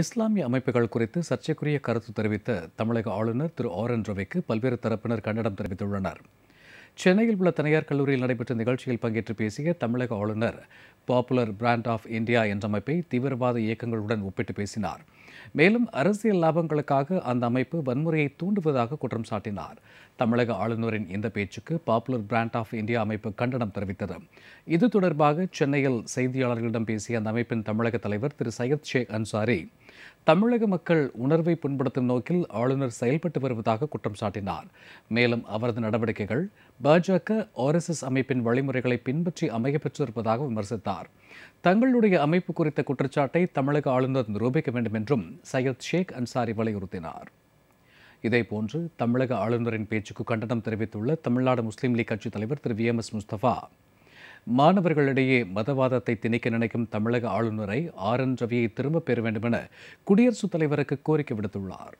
இஸ்லாமிய அமைப்புகள் குறித்து சர்ச்சைக்குரிய கருத்து தெரிவித்த தமிழக ஆளுநர் திரு ஆர் என் ரவிக்கு பல்வேறு தரப்பினர் கண்டனம் தெரிவித்துள்ளனர் சென்னையில் உள்ள தனியார் கல்லூரியில் நடைபெற்ற நிகழ்ச்சியில் பங்கேற்று பேசிய தமிழக ஆளுநர் பாப்புலர் பிராண்ட் ஆஃப் இந்தியா என்ற அமைப்பை தீவிரவாத இயக்கங்களுடன் ஒப்பிட்டு பேசினார் மேலும் அரசியல் லாபங்களுக்காக அந்த அமைப்பு வன்முறையை தூண்டுவதாக குற்றம் சாட்டினார் தமிழக ஆளுநரின் இந்த பேச்சுக்கு பாப்புலர் பிராண்ட் ஆஃப் இந்தியா அமைப்பு கண்டனம் தெரிவித்தது இது தொடர்பாக சென்னையில் செய்தியாளர்களிடம் பேசிய அந்த அமைப்பின் தமிழக தலைவர் திரு சையத் ஷேக் அன்சாரி தமிழக மக்கள் உணர்வை புண்படுத்தும் நோக்கில் ஆளுநர் செயல்பட்டு வருவதாக குற்றம் சாட்டினார் மேலும் அவரது நடவடிக்கைகள் பாஜக ஆர்எஸ்எஸ் அமைப்பின் வழிமுறைகளை பின்பற்றி அமைய பெற்றிருப்பதாக விமர்சித்தார் தங்களுடைய அமைப்பு குறித்த குற்றச்சாட்டை தமிழக ஆளுநர் நிரூபிக்க வேண்டும் என்றும் சையத் ஷேக் அன்சாரி வலியுறுத்தினார் இதேபோன்று தமிழக ஆளுநரின் பேச்சுக்கு கண்டனம் தெரிவித்துள்ள தமிழ்நாடு முஸ்லீம் லீக் கட்சித் தலைவர் திரு வி எம் எஸ் முஸ்தபா மாணவர்களிடையே மதவாதத்தை திணிக்க நினைக்கும் தமிழக ஆளுநரை ஆர் என் ரவியை திரும்பப் பெற வேண்டும் என குடியரசுத் தலைவருக்கு கோரிக்கை விடுத்துள்ளார்